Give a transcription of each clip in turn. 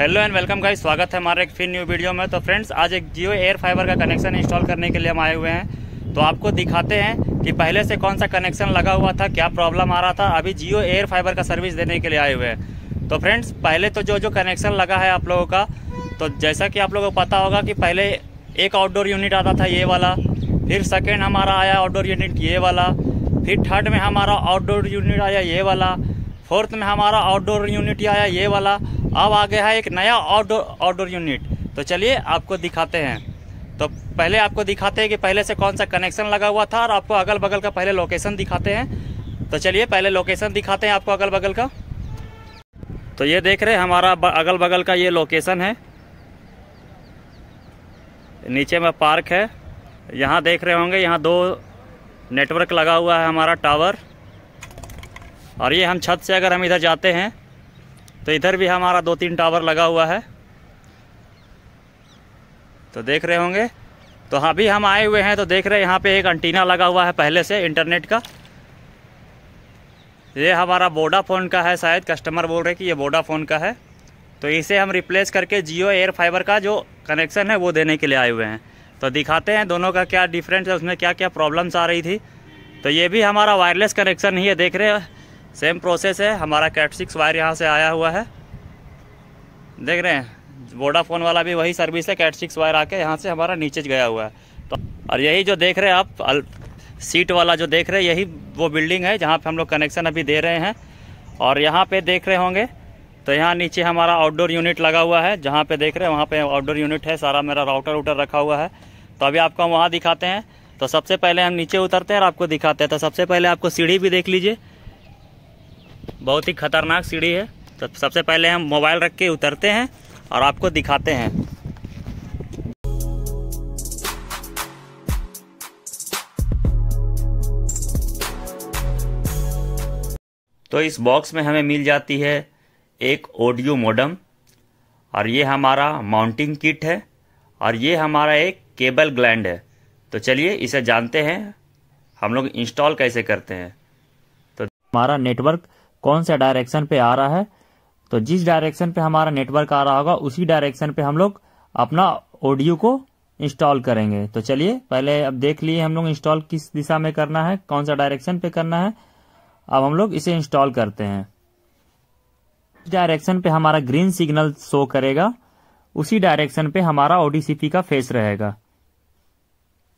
hello and welcome का स्वागत है हमारे एक फिर न्यू वीडियो में तो फ्रेंड्स आज एक जियो एयर फाइबर का कनेक्शन इंस्टॉल करने के लिए हम आए हुए हैं तो आपको दिखाते हैं कि पहले से कौन सा कनेक्शन लगा हुआ था क्या प्रॉब्लम आ रहा था अभी जियो एयर फाइबर का सर्विस देने के लिए आए हुए हैं तो फ्रेंड्स पहले तो जो जो कनेक्शन लगा है आप लोगों का तो जैसा कि आप लोगों को पता होगा कि पहले एक आउटडोर यूनिट आता था ये वाला फिर सेकेंड हमारा आया आउटडोर यूनिट ये वाला फिर थर्ड में हमारा आउटडोर यूनिट आया ये वाला फोर्थ में हमारा आउटडोर यूनिट आया ये वाला अब आ गया है एक नया आउटडोर आउटडोर यूनिट तो चलिए आपको दिखाते हैं तो पहले आपको दिखाते हैं कि पहले से कौन सा कनेक्शन लगा हुआ था और आपको अगल बगल का पहले लोकेशन दिखाते हैं तो चलिए पहले लोकेशन दिखाते हैं आपको अगल बगल का तो ये देख रहे हैं हमारा अगल बगल का ये लोकेशन है नीचे में पार्क है यहाँ देख रहे होंगे यहाँ दो नेटवर्क लगा हुआ है हमारा टावर और ये हम छत से अगर हम इधर जाते हैं तो इधर भी हमारा दो तीन टावर लगा हुआ है तो देख रहे होंगे तो हाँ भी हम आए हुए हैं तो देख रहे हैं यहाँ पे एक अंटीना लगा हुआ है पहले से इंटरनेट का ये हमारा वोडाफोन का है शायद कस्टमर बोल रहे कि ये वोडाफोन का है तो इसे हम रिप्लेस करके जियो एयर फाइबर का जो कनेक्शन है वो देने के लिए आए हुए हैं तो दिखाते हैं दोनों का क्या डिफरेंस है उसमें क्या क्या प्रॉब्लम्स आ रही थी तो ये भी हमारा वायरलेस कनेक्शन ही है देख रहे हैं सेम प्रोसेस है हमारा कैट सिक्स वायर यहाँ से आया हुआ है देख रहे हैं वोडाफोन वाला भी वही सर्विस है कैट सिक्स वायर आके यहाँ से हमारा नीचे गया हुआ है तो और यही जो देख रहे हैं आप सीट वाला जो देख रहे हैं यही वो बिल्डिंग है जहाँ पे हम लोग कनेक्शन अभी दे रहे हैं और यहाँ पे देख रहे होंगे तो यहाँ नीचे हमारा आउटडोर यूनिट लगा हुआ है जहाँ पे देख रहे हैं वहाँ पे आउटडोर यूनिट है सारा मेरा राउटर उटर रखा हुआ है तो अभी आपको हम वहाँ दिखाते हैं तो सबसे पहले हम नीचे उतरते हैं और आपको दिखाते हैं तो सबसे पहले आपको सीढ़ी भी देख लीजिए बहुत ही खतरनाक सीढ़ी है तो सबसे पहले हम मोबाइल रख के उतरते हैं और आपको दिखाते हैं तो इस बॉक्स में हमें मिल जाती है एक ऑडियो मॉडम और ये हमारा माउंटिंग किट है और ये हमारा एक केबल ग्लैंड है तो चलिए इसे जानते हैं हम लोग इंस्टॉल कैसे करते हैं तो हमारा नेटवर्क कौन सा डायरेक्शन पे आ रहा है तो जिस डायरेक्शन पे हमारा नेटवर्क आ रहा होगा उसी डायरेक्शन पे हम लोग अपना ऑडियो को इंस्टॉल करेंगे तो चलिए पहले अब देख लिए हम लोग इंस्टॉल किस दिशा में करना है कौन सा डायरेक्शन पे करना है अब हम लोग इसे इंस्टॉल करते हैं डायरेक्शन पे हमारा ग्रीन सिग्नल शो करेगा उसी डायरेक्शन पे हमारा ओडीसीपी का फेस रहेगा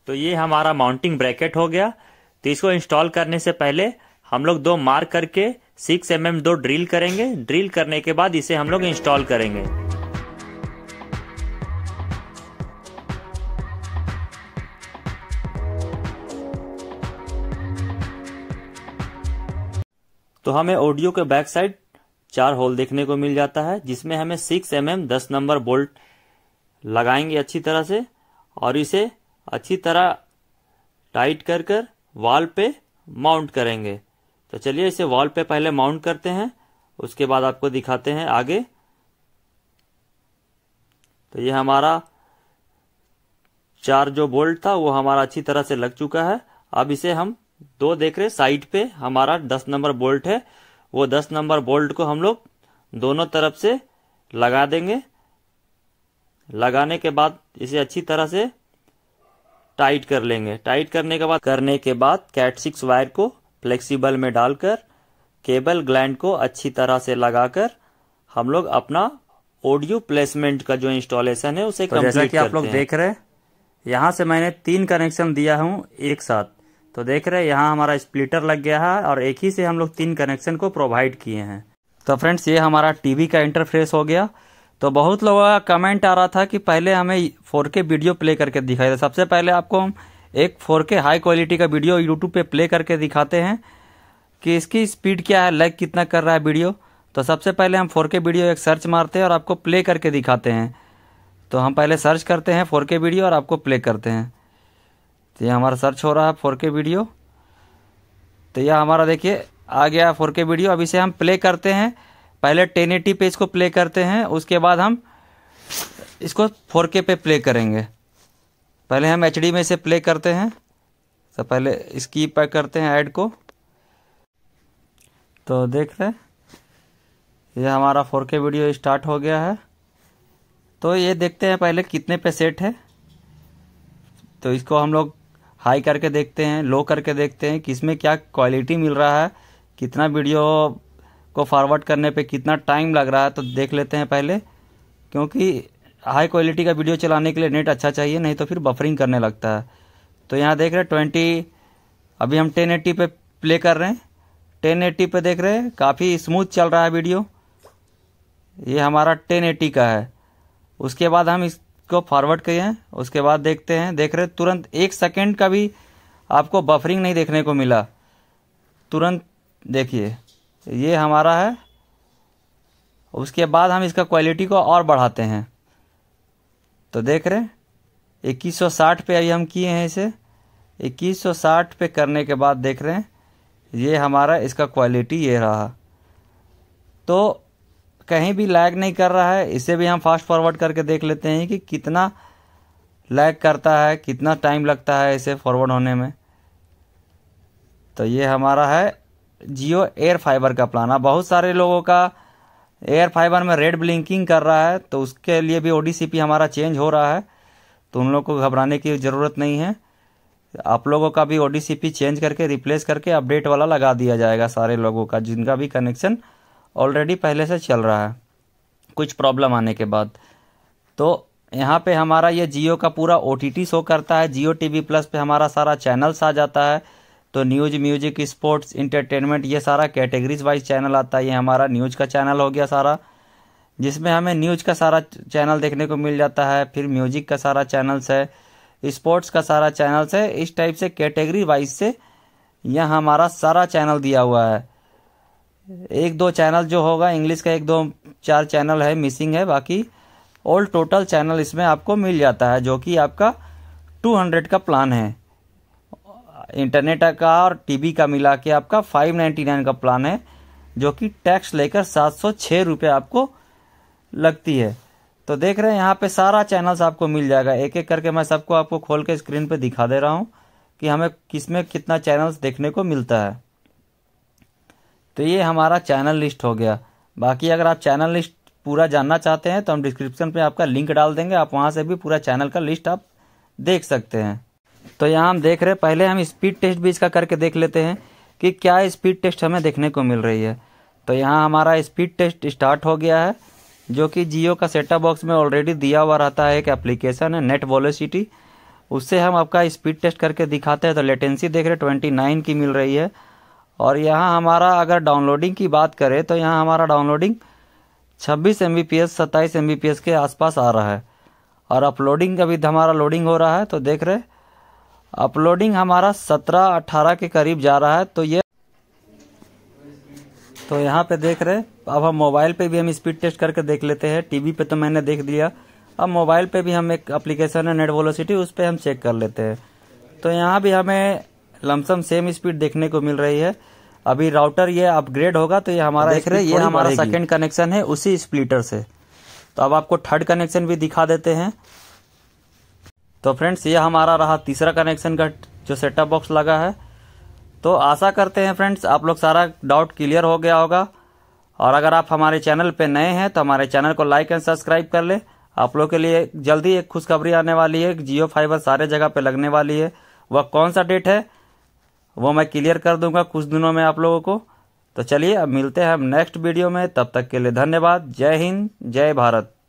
तो ये हमारा माउंटिंग ब्रैकेट हो गया तो इसको इंस्टॉल करने से पहले हम लोग दो मार्क करके सिक्स एम mm दो ड्रिल करेंगे ड्रिल करने के बाद इसे हम लोग इंस्टॉल करेंगे तो हमें ऑडियो के बैक साइड चार होल देखने को मिल जाता है जिसमें हमें सिक्स एम एम दस नंबर बोल्ट लगाएंगे अच्छी तरह से और इसे अच्छी तरह टाइट कर कर वाल पे माउंट करेंगे तो चलिए इसे वॉल पे पहले माउंट करते हैं उसके बाद आपको दिखाते हैं आगे तो ये हमारा चार जो बोल्ट था वो हमारा अच्छी तरह से लग चुका है अब इसे हम दो देख रहे साइड पे हमारा दस नंबर बोल्ट है वो दस नंबर बोल्ट को हम लोग दोनों तरफ से लगा देंगे लगाने के बाद इसे अच्छी तरह से टाइट कर लेंगे टाइट करने के बाद करने के बाद कैट सिक्स वायर को फ्लेक्सिबल में डालकर केबल ग्लैंड को अच्छी तरह से लगाकर हम लोग अपना ऑडियो प्लेसमेंट का जो इंस्टॉलेशन है उसे तो जैसा कि आप लोग देख रहे हैं यहाँ से मैंने तीन कनेक्शन दिया हूँ एक साथ तो देख रहे हैं यहाँ हमारा स्प्लिटर लग गया है और एक ही से हम लोग तीन कनेक्शन को प्रोवाइड किए हैं तो फ्रेंड्स ये हमारा टीवी का इंटरफेस हो गया तो बहुत लोगों का कमेंट आ रहा था कि पहले हमें फोर वीडियो प्ले करके दिखाई दे सबसे पहले आपको हम एक फोर के हाई क्वालिटी का वीडियो यूट्यूब पे प्ले करके दिखाते हैं कि इसकी स्पीड क्या है लैग कितना कर रहा है वीडियो तो सबसे पहले हम फोर के वीडियो एक सर्च मारते हैं और आपको प्ले करके दिखाते हैं तो हम पहले सर्च करते हैं फोर के वीडियो और आपको प्ले करते हैं तो ये हमारा सर्च हो रहा है फोर के वीडियो तो यह हमारा देखिए आ गया फोर के वीडियो अब इसे हम प्ले करते हैं पहले टेन एटी पे इसको प्ले करते हैं उसके बाद हम इसको फोर के पे प्ले करेंगे पहले हम एच में इसे प्ले करते हैं तो पहले इसकी पर करते हैं ऐड को तो देख रहे ये हमारा 4K वीडियो स्टार्ट हो गया है तो ये देखते हैं पहले कितने पे सेट है तो इसको हम लोग हाई करके देखते हैं लो करके देखते हैं कि इसमें क्या क्वालिटी मिल रहा है कितना वीडियो को फॉरवर्ड करने पे कितना टाइम लग रहा है तो देख लेते हैं पहले क्योंकि हाई क्वालिटी का वीडियो चलाने के लिए नेट अच्छा चाहिए नहीं तो फिर बफरिंग करने लगता है तो यहाँ देख रहे हैं ट्वेंटी अभी हम टेन एट्टी पे प्ले कर रहे हैं टेन एट्टी पे देख रहे हैं काफ़ी स्मूथ चल रहा है वीडियो ये हमारा टेन एट्टी का है उसके बाद हम इसको फॉरवर्ड किए हैं उसके बाद देखते हैं देख रहे तुरंत एक सेकेंड का भी आपको बफरिंग नहीं देखने को मिला तुरंत देखिए ये हमारा है उसके बाद हम इसका क्वालिटी को और बढ़ाते हैं तो देख रहे इक्कीस सौ साठ पे अभी हम किए हैं इसे इक्कीस सौ साठ पे करने के बाद देख रहे हैं ये हमारा इसका क्वालिटी ये रहा तो कहीं भी लैग नहीं कर रहा है इसे भी हम फास्ट फॉरवर्ड करके देख लेते हैं कि कितना लैग करता है कितना टाइम लगता है इसे फॉरवर्ड होने में तो ये हमारा है जियो एयर फाइबर का प्लान अब बहुत सारे लोगों का एयर फाइबर में रेड ब्लिंकिंग कर रहा है तो उसके लिए भी ओडीसीपी हमारा चेंज हो रहा है तो उन लोगों को घबराने की ज़रूरत नहीं है आप लोगों का भी ओडीसीपी चेंज करके रिप्लेस करके अपडेट वाला लगा दिया जाएगा सारे लोगों का जिनका भी कनेक्शन ऑलरेडी पहले से चल रहा है कुछ प्रॉब्लम आने के बाद तो यहाँ पे हमारा ये जियो का पूरा ओ शो करता है जियो टी प्लस पे हमारा सारा चैनल्स आ जाता है तो न्यूज म्यूजिक स्पोर्ट्स इंटरटेनमेंट ये सारा कैटेगरीज वाइज चैनल आता है ये हमारा न्यूज का चैनल हो गया सारा जिसमें हमें न्यूज का सारा चैनल देखने को मिल जाता है फिर म्यूजिक का सारा चैनल्स है स्पोर्ट्स का सारा चैनल्स है इस टाइप से कैटेगरी वाइज से यह हमारा सारा चैनल दिया हुआ है एक दो चैनल जो होगा इंग्लिश का एक दो चार चैनल है मिसिंग है बाकी ऑल टोटल चैनल इसमें आपको मिल जाता है जो कि आपका 200 का प्लान है इंटरनेट का और टीवी का मिला के आपका फाइव नाइन का प्लान है जो कि टैक्स लेकर सात सौ छः रुपये आपको लगती है तो देख रहे हैं यहाँ पे सारा चैनल्स आपको मिल जाएगा एक एक करके मैं सबको आपको खोल के स्क्रीन पे दिखा दे रहा हूँ कि हमें किस में कितना चैनल्स देखने को मिलता है तो ये हमारा चैनल लिस्ट हो गया बाकी अगर आप चैनल लिस्ट पूरा जानना चाहते हैं तो हम डिस्क्रिप्शन पे आपका लिंक डाल देंगे आप वहाँ से भी पूरा चैनल का लिस्ट आप देख सकते हैं तो यहाँ हम देख रहे हैं पहले हम स्पीड टेस्ट भी इसका करके देख लेते हैं कि क्या स्पीड टेस्ट हमें देखने को मिल रही है तो यहाँ हमारा स्पीड टेस्ट स्टार्ट हो गया है जो कि जियो का सेटअप बॉक्स में ऑलरेडी दिया हुआ रहता है एक एप्लीकेशन है नेट वोलोसिटी उससे हम आपका स्पीड टेस्ट करके दिखाते हैं तो लेटेंसी देख रहे ट्वेंटी नाइन की मिल रही है और यहाँ हमारा अगर डाउनलोडिंग की बात करें तो यहाँ हमारा डाउनलोडिंग छब्बीस एम बी पी एस सत्ताईस एम बी पी एस के आसपास आ रहा है और अपलोडिंग का भी हमारा लोडिंग हो रहा है तो देख रहे अपलोडिंग हमारा 17-18 के करीब जा रहा है तो ये तो यहाँ पे देख रहे अब हम मोबाइल पे भी हम स्पीड टेस्ट करके देख लेते हैं टीवी पे तो मैंने देख दिया अब मोबाइल पे भी हम एक एप्लीकेशन है नेट वेलोसिटी उस पर हम चेक कर लेते हैं तो यहाँ भी हमें लमसम सेम स्पीड देखने को मिल रही है अभी राउटर ये अपग्रेड होगा तो ये हमारा देख रहे ये हमारा सेकेंड कनेक्शन है उसी स्प्लिटर से तो अब आपको थर्ड कनेक्शन भी दिखा देते हैं तो फ्रेंड्स ये हमारा रहा तीसरा कनेक्शन का जो सेटअप बॉक्स लगा है तो आशा करते हैं फ्रेंड्स आप लोग सारा डाउट क्लियर हो गया होगा और अगर आप हमारे चैनल पर नए हैं तो हमारे चैनल को लाइक एंड सब्सक्राइब कर लें आप लोग के लिए जल्दी एक खुशखबरी आने वाली है जियो फाइबर सारे जगह पे लगने वाली है वह कौन सा डेट है वो मैं क्लियर कर दूंगा कुछ दिनों में आप लोगों को तो चलिए अब मिलते हैं हम नेक्स्ट वीडियो में तब तक के लिए धन्यवाद जय हिंद जय भारत